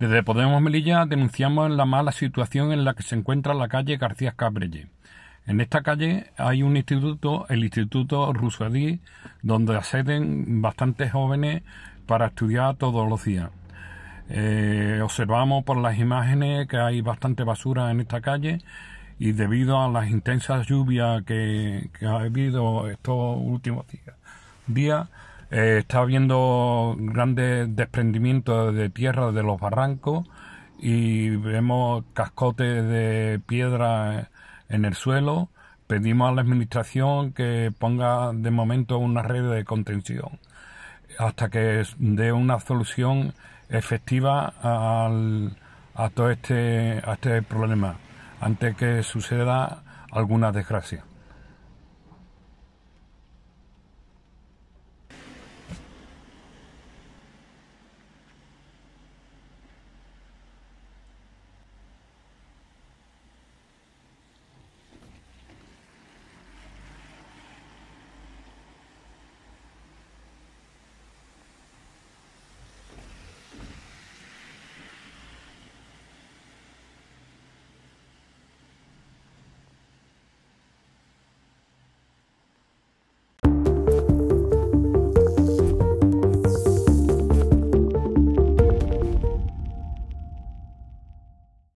Desde Podemos Melilla denunciamos la mala situación en la que se encuentra la calle García Cabrelle. En esta calle hay un instituto, el Instituto Rusadí, donde acceden bastantes jóvenes para estudiar todos los días. Eh, observamos por las imágenes que hay bastante basura en esta calle y debido a las intensas lluvias que, que ha habido estos últimos días, eh, está habiendo grandes desprendimientos de tierra de los barrancos y vemos cascotes de piedra en el suelo. Pedimos a la Administración que ponga de momento una red de contención hasta que dé una solución efectiva a todo este, a este problema antes que suceda alguna desgracia.